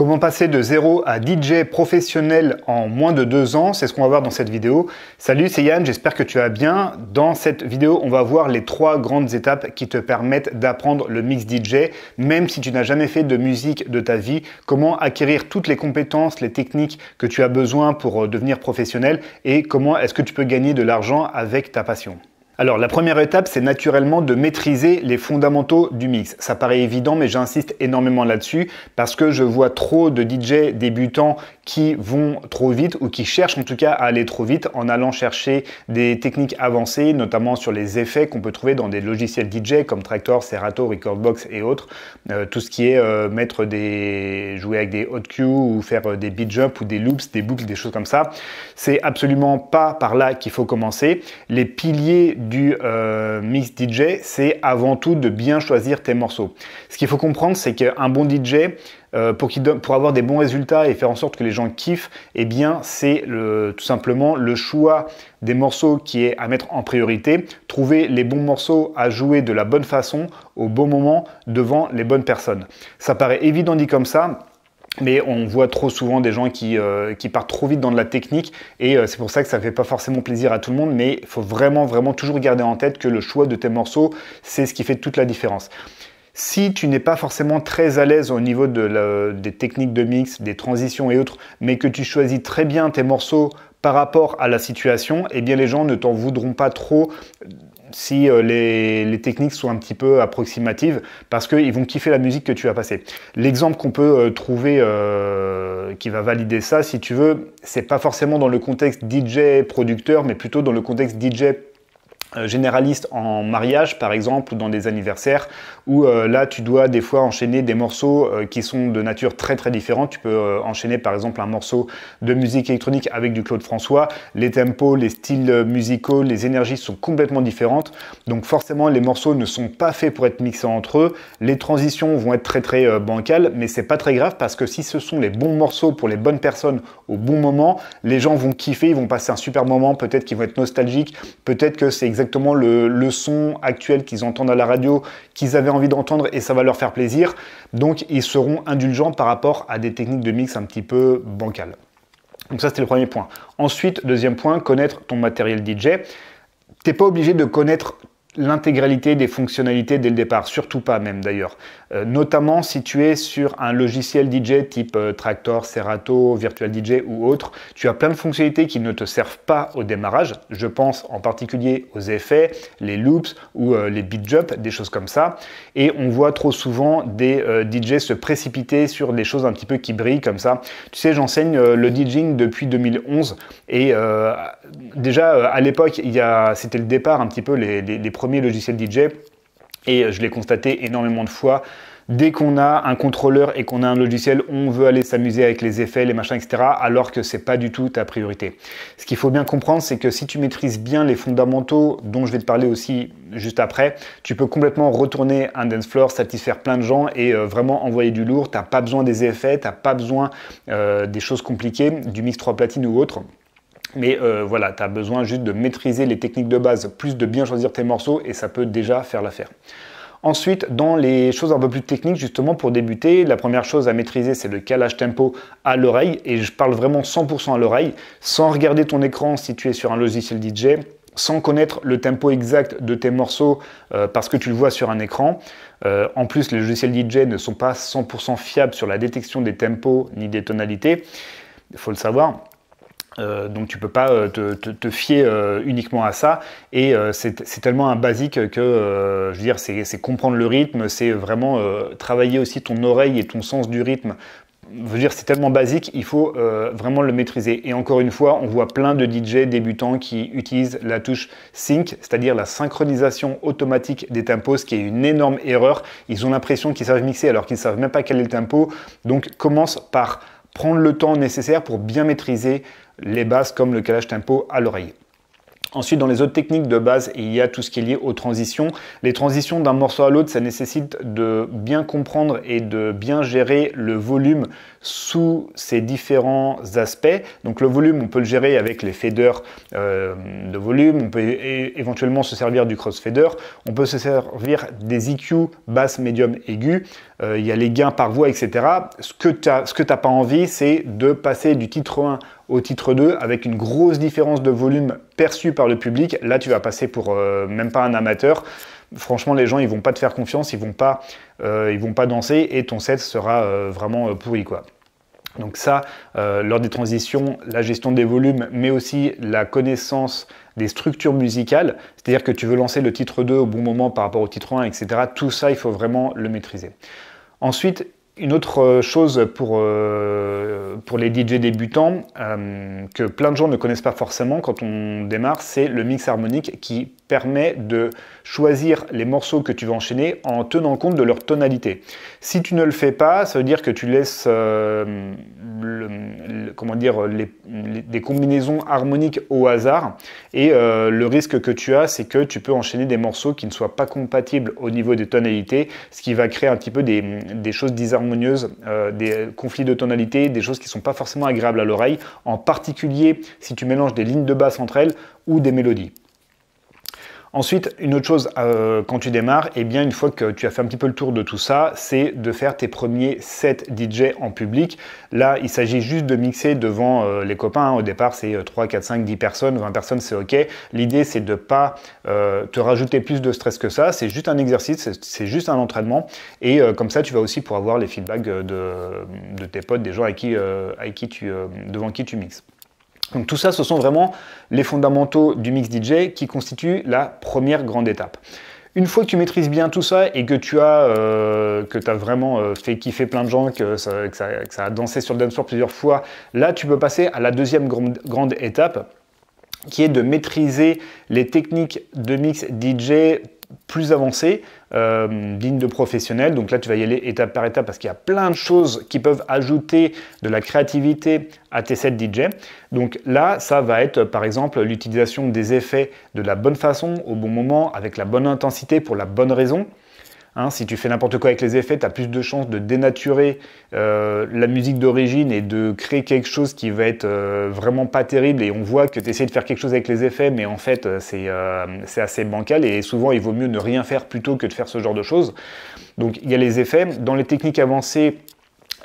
Comment passer de zéro à DJ professionnel en moins de deux ans C'est ce qu'on va voir dans cette vidéo. Salut, c'est Yann, j'espère que tu vas bien. Dans cette vidéo, on va voir les trois grandes étapes qui te permettent d'apprendre le mix DJ, même si tu n'as jamais fait de musique de ta vie. Comment acquérir toutes les compétences, les techniques que tu as besoin pour euh, devenir professionnel et comment est-ce que tu peux gagner de l'argent avec ta passion. Alors la première étape, c'est naturellement de maîtriser les fondamentaux du mix. Ça paraît évident, mais j'insiste énormément là-dessus parce que je vois trop de DJ débutants qui vont trop vite ou qui cherchent en tout cas à aller trop vite en allant chercher des techniques avancées, notamment sur les effets qu'on peut trouver dans des logiciels DJ comme Tractor, Serato, Recordbox et autres. Euh, tout ce qui est euh, mettre des... jouer avec des hot cues ou faire euh, des beat jumps ou des loops, des boucles, des choses comme ça. C'est absolument pas par là qu'il faut commencer. Les piliers du euh, mix DJ, c'est avant tout de bien choisir tes morceaux. Ce qu'il faut comprendre, c'est qu'un bon DJ, euh, pour, avoir des bons résultats et faire en sorte que les gens kiffent, eh bien, c'est tout simplement le choix des morceaux qui est à mettre en priorité. Trouver les bons morceaux à jouer de la bonne façon, au bon moment, devant les bonnes personnes. Ça paraît évident dit comme ça, mais on voit trop souvent des gens euh, qui, partent trop vite dans de la technique et euh, c'est pour ça que ça ne fait pas forcément plaisir à tout le monde mais il faut vraiment vraiment toujours garder en tête que le choix de tes morceaux c'est ce qui fait toute la différence. Si tu n'es pas forcément très à l'aise au niveau des techniques de mix, des transitions et autres, mais que tu choisis très bien tes morceaux par rapport à la situation, eh bien les gens ne t'en voudront pas trop si euh, les, techniques sont un petit peu approximatives parce qu'ils vont kiffer la musique que tu as passer. L'exemple qu'on peut euh, trouver euh, qui va valider ça, si tu veux, c'est pas forcément dans le contexte DJ producteur, mais plutôt dans le contexte DJ euh, généraliste en mariage par exemple ou dans des anniversaires où euh, là tu dois des fois enchaîner des morceaux euh, qui sont de nature très très différente. Tu peux enchaîner par exemple un morceau de musique électronique avec du Claude François. Les tempos, les styles musicaux, les énergies sont complètement différentes. Donc forcément les morceaux ne sont pas faits pour être mixés entre eux. Les transitions vont être très très bancales mais c'est pas très grave parce que si ce sont les bons morceaux pour les bonnes personnes au bon moment, les gens vont kiffer, ils vont passer un super moment, peut-être qu'ils vont être nostalgiques, peut-être que c'est exactement le, son actuel qu'ils entendent à la radio, qu'ils avaient envie d'entendre et ça va leur faire plaisir. Donc ils seront indulgents par rapport à des techniques de mix un petit peu bancales. Donc ça c'était le premier point. Ensuite, deuxième point, connaître ton matériel DJ. T'es pas obligé de connaître l'intégralité des fonctionnalités dès le départ, surtout pas même d'ailleurs. Euh, notamment si tu es sur un logiciel DJ type euh, Tractor, Serato, Virtual DJ ou autre, tu as plein de fonctionnalités qui ne te servent pas au démarrage. Je pense en particulier aux effets, les loops ou euh, les beat jump, des choses comme ça. Et on voit trop souvent des DJ se précipiter sur des choses un petit peu qui brillent comme ça. Tu sais, j'enseigne le DJing depuis 2011 et déjà à l'époque, c'était le départ un petit peu les, logiciel DJ. Et je l'ai constaté énormément de fois. Dès qu'on a un contrôleur et qu'on a un logiciel, on veut aller s'amuser avec les effets, les machins, etc. Alors que c'est pas du tout ta priorité. Ce qu'il faut bien comprendre, c'est que si tu maîtrises bien les fondamentaux, dont je vais te parler aussi juste après, tu peux complètement retourner un dance floor, satisfaire plein de gens et euh, vraiment envoyer du lourd. T'as pas besoin des effets, t'as pas besoin euh, des choses compliquées, du mix 3 platine ou autre. Mais euh, voilà, tu as besoin juste de maîtriser les techniques de base, plus de bien choisir tes morceaux, et ça peut déjà faire l'affaire. Ensuite, dans les choses un peu plus techniques, justement pour débuter, la première chose à maîtriser, c'est le calage tempo à l'oreille, et je parle vraiment 100% à l'oreille, sans regarder ton écran si tu es sur un logiciel DJ, sans connaître le tempo exact de tes morceaux euh, parce que tu le vois sur un écran. Euh, en plus, les logiciels DJ ne sont pas 100% fiables sur la détection des tempos ni des tonalités, il faut le savoir. Euh, donc tu peux pas euh, te, fier euh, uniquement à ça et c'est tellement un basique que je veux dire c'est comprendre le rythme, c'est vraiment travailler aussi ton oreille et ton sens du rythme. Je veux dire c'est tellement basique, il faut vraiment le maîtriser. Et encore une fois, on voit plein de DJ débutants qui utilisent la touche sync, c'est-à-dire la synchronisation automatique des tempos, ce qui est une énorme erreur. Ils ont l'impression qu'ils savent mixer alors qu'ils savent même pas quel est le tempo. Donc commence par prendre le temps nécessaire pour bien maîtriser les basses comme le calage tempo à l'oreille. Ensuite, dans les autres techniques de base, il y a tout ce qui est lié aux transitions. Les transitions d'un morceau à l'autre, ça nécessite de bien comprendre et de bien gérer le volume sous ces différents aspects. Donc le volume, on peut le gérer avec les faders euh, de volume, on peut éventuellement se servir du crossfader, on peut se servir des EQ basses, médium, aigu, euh, il y a les gains par voix, etc. Ce que tu n'as pas envie, c'est de passer du titre 1 au titre 2 avec une grosse différence de volume perçue par le public. Là, tu vas passer pour euh, même pas un amateur. Franchement, les gens, ils vont pas te faire confiance, ils vont pas, euh, ils vont pas danser et ton set sera euh, vraiment pourri, quoi. Donc ça, lors des transitions, la gestion des volumes, mais aussi la connaissance des structures musicales, c'est-à-dire que tu veux lancer le titre 2 au bon moment par rapport au titre 1, etc. Tout ça, il faut vraiment le maîtriser. Ensuite, une autre euh, chose pour, euh, pour les DJ débutants, euh, que plein de gens ne connaissent pas forcément quand on démarre, c'est le mix harmonique qui permet de choisir les morceaux que tu vas enchaîner en tenant compte de leur tonalité. Si tu ne le fais pas, ça veut dire que tu laisses euh, comment dire, des combinaisons harmoniques au hasard et euh, le risque que tu as, c'est que tu peux enchaîner des morceaux qui ne soient pas compatibles au niveau des tonalités, ce qui va créer un petit peu des, choses disharmonieuses, euh, des conflits de tonalité, des choses qui ne sont pas forcément agréables à l'oreille, en particulier si tu mélanges des lignes de basse entre elles ou des mélodies. Ensuite, une autre chose euh, quand tu démarres, et eh bien une fois que tu as fait un petit peu le tour de tout ça, c'est de faire tes premiers 7 DJ en public. Là, il s'agit juste de mixer devant euh, les copains. Hein. Au départ, c'est 3, 4, 5, 10 personnes, 20 personnes, c'est OK. L'idée, c'est de ne pas euh, te rajouter plus de stress que ça. C'est juste un exercice, c'est juste un entraînement. Et comme ça, tu vas aussi pouvoir avoir les feedbacks de, tes potes, des gens qui, tu, devant qui tu mixes. Donc tout ça, ce sont vraiment les fondamentaux du mix DJ qui constituent la première grande étape. Une fois que tu maîtrises bien tout ça et que tu as, euh, que as vraiment euh, fait kiffer plein de gens, que ça, a dansé sur le dancefloor plusieurs fois, là tu peux passer à la deuxième grande étape qui est de maîtriser les techniques de mix DJ plus avancé, euh, digne de professionnel. Donc là, tu vas y aller étape par étape parce qu'il y a plein de choses qui peuvent ajouter de la créativité à tes sets DJ. Donc là, ça va être par exemple l'utilisation des effets de la bonne façon, au bon moment, avec la bonne intensité, pour la bonne raison. Hein, si tu fais n'importe quoi avec les effets, tu as plus de chances de dénaturer euh, la musique d'origine et de créer quelque chose qui va être euh, vraiment pas terrible. Et on voit que tu essaies de faire quelque chose avec les effets, mais en fait, euh, c'est assez bancal. Et souvent, il vaut mieux ne rien faire plutôt que de faire ce genre de choses. Donc, il y a les effets. Dans les techniques avancées,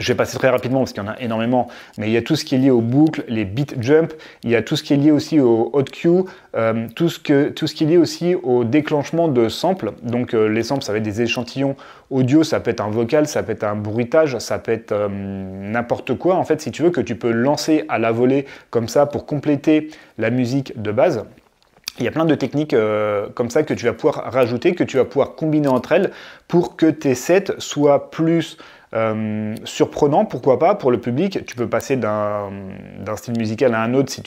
je vais passer très rapidement parce qu'il y en a énormément, mais il y a tout ce qui est lié aux boucles, les beat jump, il y a tout ce qui est lié aussi au hot euh, cue, tout, ce qui est lié aussi au déclenchement de samples. Donc euh, les samples, ça va être des échantillons audio, ça peut être un vocal, ça peut être un bruitage, ça peut être euh, n'importe quoi en fait, si tu veux, que tu peux lancer à la volée comme ça pour compléter la musique de base. Il y a plein de techniques euh, comme ça que tu vas pouvoir rajouter, que tu vas pouvoir combiner entre elles pour que tes sets soient plus euh, surprenants, pourquoi pas, pour le public. Tu peux passer d'un style musical à un autre si,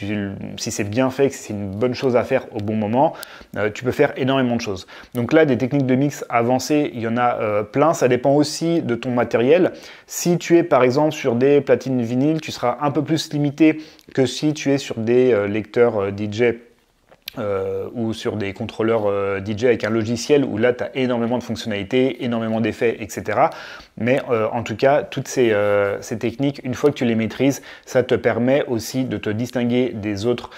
c'est bien fait, si c'est une bonne chose à faire au bon moment. Euh, tu peux faire énormément de choses. Donc là, des techniques de mix avancées, il y en a plein. Ça dépend aussi de ton matériel. Si tu es par exemple sur des platines vinyles, tu seras un peu plus limité que si tu es sur des lecteurs DJ euh, ou sur des contrôleurs euh, DJ avec un logiciel où là tu as énormément de fonctionnalités, énormément d'effets, etc. Mais euh, en tout cas, toutes ces, techniques, une fois que tu les maîtrises, ça te permet aussi de te distinguer des autres,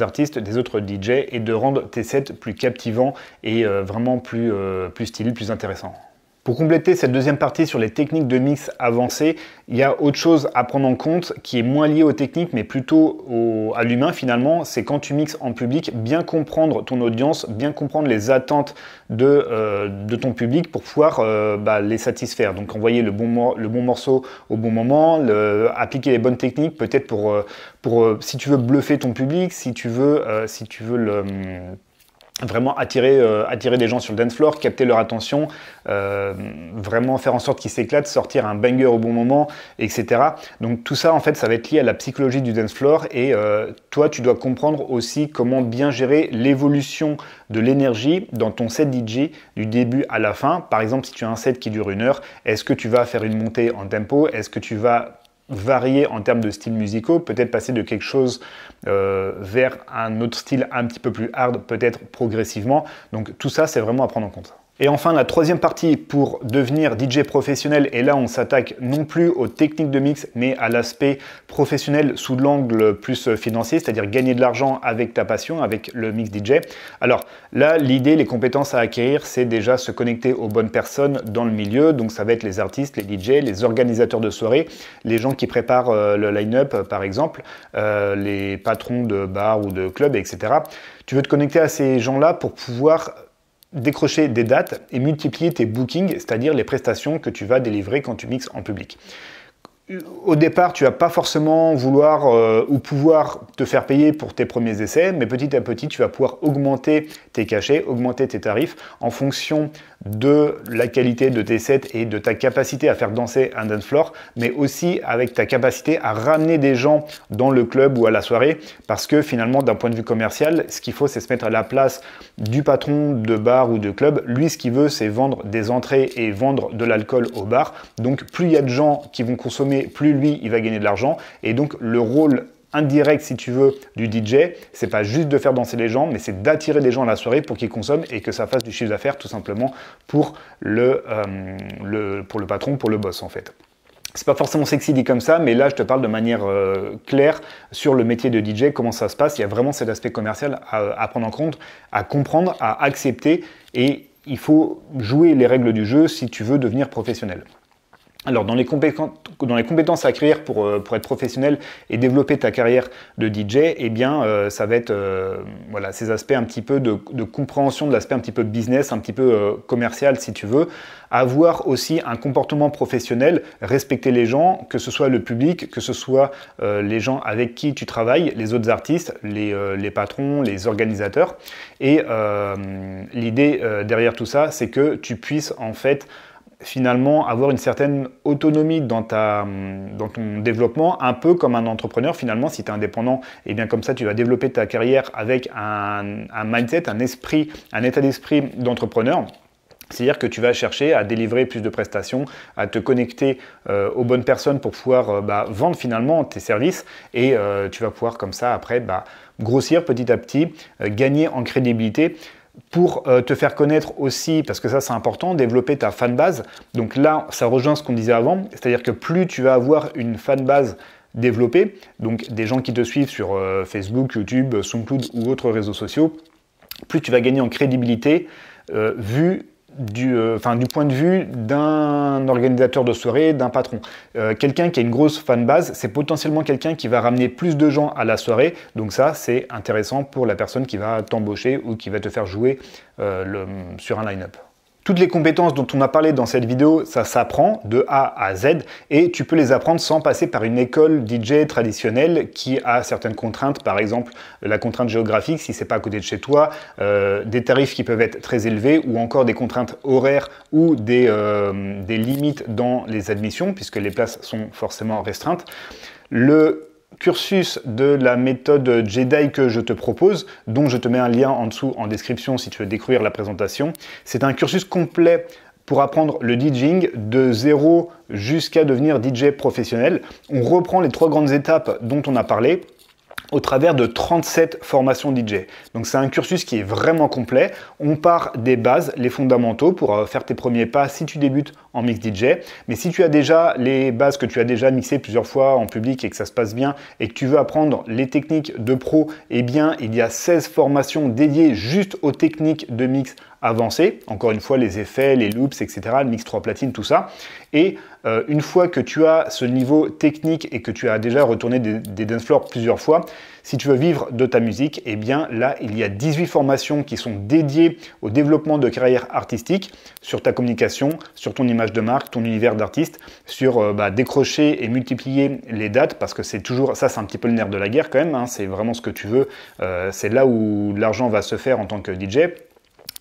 artistes, des autres DJ et de rendre tes sets plus captivants et vraiment plus, plus stylés, plus intéressants. Pour compléter cette deuxième partie sur les techniques de mix avancées, il y a autre chose à prendre en compte qui est moins liée aux techniques mais plutôt à l'humain finalement, c'est quand tu mixes en public, bien comprendre ton audience, bien comprendre les attentes de, euh, de ton public pour pouvoir euh, bah, les satisfaire. Donc envoyer le bon, le bon morceau au bon moment, appliquer les bonnes techniques peut-être pour, euh, pour si tu veux bluffer ton public, si tu veux, si tu veux le vraiment attirer, euh, attirer des gens sur le dance floor, capter leur attention, euh, vraiment faire en sorte qu'ils s'éclatent, sortir un banger au bon moment, etc. Donc tout ça, en fait, ça va être lié à la psychologie du dance floor et euh, toi, tu dois comprendre aussi comment bien gérer l'évolution de l'énergie dans ton set DJ du début à la fin. Par exemple, si tu as un set qui dure une heure, est-ce que tu vas faire une montée en tempo Est-ce que tu vas varier en termes de styles musicaux, peut-être passer de quelque chose euh, vers un autre style un petit peu plus hard, peut-être progressivement. Donc tout ça, c'est vraiment à prendre en compte. Et enfin, la troisième partie pour devenir DJ professionnel, et là on s'attaque non plus aux techniques de mix, mais à l'aspect professionnel sous l'angle plus financier, c'est-à-dire gagner de l'argent avec ta passion, avec le mix DJ. Alors là, l'idée, les compétences à acquérir, c'est déjà se connecter aux bonnes personnes dans le milieu, donc ça va être les artistes, les DJ, les organisateurs de soirées, les gens qui préparent euh, le line-up par exemple, euh, les patrons de bars ou de clubs, etc. Tu veux te connecter à ces gens-là pour pouvoir décrocher des dates et multiplier tes bookings, c'est-à-dire les prestations que tu vas délivrer quand tu mixes en public. Au départ, tu vas pas forcément vouloir euh, ou pouvoir te faire payer pour tes premiers essais, mais petit à petit, tu vas pouvoir augmenter tes cachets, augmenter tes tarifs en fonction de la qualité de tes sets et de ta capacité à faire danser un dance floor, mais aussi avec ta capacité à ramener des gens dans le club ou à la soirée, parce que finalement, d'un point de vue commercial, ce qu'il faut, c'est se mettre à la place du patron de bar ou de club. Lui, ce qu'il veut, c'est vendre des entrées et vendre de l'alcool au bar. Donc, plus il y a de gens qui vont consommer, plus lui, il va gagner de l'argent. Et donc, le rôle indirect, si tu veux, du DJ, c'est pas juste de faire danser les gens, mais c'est d'attirer des gens à la soirée pour qu'ils consomment et que ça fasse du chiffre d'affaires tout simplement pour le, euh, pour le patron, pour le boss en fait. C'est pas forcément sexy dit comme ça, mais là je te parle de manière euh, claire sur le métier de DJ, comment ça se passe. Il y a vraiment cet aspect commercial à prendre en compte, à comprendre, à accepter et il faut jouer les règles du jeu si tu veux devenir professionnel. Alors dans les, compétences à acquérir euh, pour, être professionnel et développer ta carrière de DJ, eh bien euh, ça va être euh, voilà, ces aspects un petit peu de, compréhension de l'aspect un petit peu business, un petit peu commercial si tu veux. Avoir aussi un comportement professionnel, respecter les gens, que ce soit le public, que ce soit les gens avec qui tu travailles, les autres artistes, les patrons, les organisateurs. Et l'idée derrière tout ça, c'est que tu puisses en fait finalement avoir une certaine autonomie dans, ton développement, un peu comme un entrepreneur finalement, si tu es indépendant, et eh bien comme ça tu vas développer ta carrière avec un, mindset, un esprit, un état d'esprit d'entrepreneur. C'est-à-dire que tu vas chercher à délivrer plus de prestations, à te connecter euh, aux bonnes personnes pour pouvoir euh, bah, vendre finalement tes services et euh, tu vas pouvoir comme ça après bah, grossir petit à petit, gagner en crédibilité pour euh, te faire connaître aussi, parce que ça c'est important, développer ta fanbase. Donc là, ça rejoint ce qu'on disait avant, c'est-à-dire que plus tu vas avoir une fanbase développée, donc des gens qui te suivent sur euh, Facebook, YouTube, SoundCloud ou autres réseaux sociaux, plus tu vas gagner en crédibilité euh, vu du, euh, du point de vue d'un organisateur de soirée, d'un patron. Euh, quelqu'un qui a une grosse fan base, c'est potentiellement quelqu'un qui va ramener plus de gens à la soirée. Donc ça, c'est intéressant pour la personne qui va t'embaucher ou qui va te faire jouer euh, sur un line-up. Toutes les compétences dont on a parlé dans cette vidéo, ça s'apprend de A à Z et tu peux les apprendre sans passer par une école DJ traditionnelle qui a certaines contraintes, par exemple la contrainte géographique si c'est pas à côté de chez toi, euh, des tarifs qui peuvent être très élevés ou encore des contraintes horaires ou des, euh, des limites dans les admissions puisque les places sont forcément restreintes. Le cursus de la méthode Jedi que je te propose, dont je te mets un lien en dessous en description si tu veux découvrir la présentation. C'est un cursus complet pour apprendre le DJing de zéro jusqu'à devenir DJ professionnel. On reprend les trois grandes étapes dont on a parlé au travers de 37 formations DJ. Donc c'est un cursus qui est vraiment complet. On part des bases, les fondamentaux pour euh, faire tes premiers pas si tu débutes en mix DJ. Mais si tu as déjà les bases que tu as déjà mixées plusieurs fois en public et que ça se passe bien et que tu veux apprendre les techniques de pro, eh bien, il y a 16 formations dédiées juste aux techniques de mix avancées. Encore une fois, les effets, les loops, etc., le mix 3 platine, tout ça. Et euh, une fois que tu as ce niveau technique et que tu as déjà retourné des, des dance floors plusieurs fois, si tu veux vivre de ta musique, eh bien là, il y a 18 formations qui sont dédiées au développement de carrière artistique, sur ta communication, sur ton image de marque, ton univers d'artiste, sur euh, bah, décrocher et multiplier les dates, parce que c'est toujours, ça c'est un petit peu le nerf de la guerre quand même, hein, c'est vraiment ce que tu veux, euh, c'est là où l'argent va se faire en tant que DJ,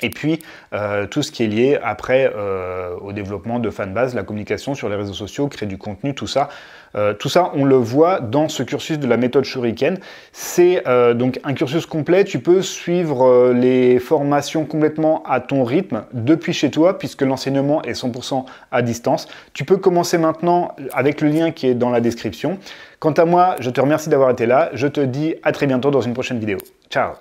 et puis, euh, tout ce qui est lié après euh, au développement de fanbase, la communication sur les réseaux sociaux, créer du contenu, tout ça. Euh, tout ça, on le voit dans ce cursus de la méthode Shuriken. C'est donc un cursus complet. Tu peux suivre les formations complètement à ton rythme depuis chez toi, puisque l'enseignement est 100% à distance. Tu peux commencer maintenant avec le lien qui est dans la description. Quant à moi, je te remercie d'avoir été là. Je te dis à très bientôt dans une prochaine vidéo. Ciao